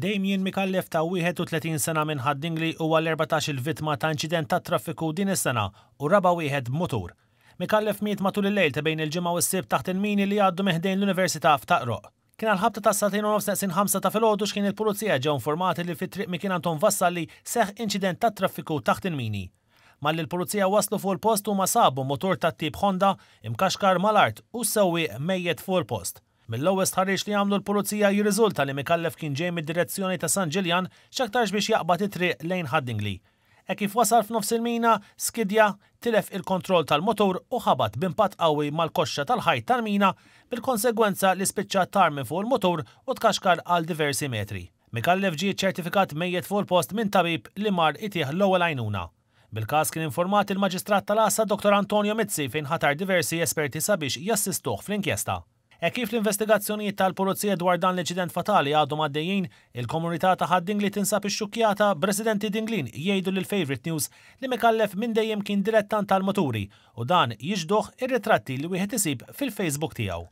Damien Mikallef ta' 31 sena minn ħaddingli huwa l-14 il-vittma ta' inċident ta' traffiku din is-sena u raba wieħed b'mutur. Mikallef miet matul il-lejl ta' bejn il-ġimgħa u s-sib taħt il-mini li għaddu meħdejn l-Università f'Taqroq. Kien għal-ħabta ta' satin u nofsnaqsin ħamsa ta' filgħodu x'kien il-pulizija ġew informati li fit-triq mi kien Anton Vassalli seħ inċident ta' traffiku taħt il-mini. li l-pulizija waslu fuq il-post u ma sabu motur ta' tip Honda imkaxkar mal-art u sewwi mejjed fuq il-post. Mill-ewwel stħarriġ li għamlu l-pulizija jirriżulta li Mikallef kien ġej mid-direzzjoni ta' San Ġiljan x'aktarx biex jaqbad it-triq lejn Haddingli. E kif wasal f'nofs il-mina, skidja tilef il-kontroll tal-motor u ħabat bimpat qawwi mal-koxxa tal-ħajt tal-mina bil-konsegwenza li spiċċa tarmi fuq il-motor u tkaxkar għal diversi metri. Mikallef ġie ċertifikat mejjed fuq il-post minn tabib li mar itih l-ewwel għajnuna. Bil-kas kien informat il-Maġistrat tal-Assa Dr. Antonio Mizzi fejn ħatar diversi esperti sabiex jassistuh fl-inkjesta. E kif l-investigazzjonijiet tal-Polizija dwar dan l-inċident fatali għadhom għaddejjin, il-komunità ta' ħaddingli tinsab ix xukkjata Presidenti Dinglin jgħidu lil Favorite News li mikallef minn dejjem kien direttant tal-moturi u dan jiġdoħ ir-ritratti li wieħed isib fil-Facebook tiegħu.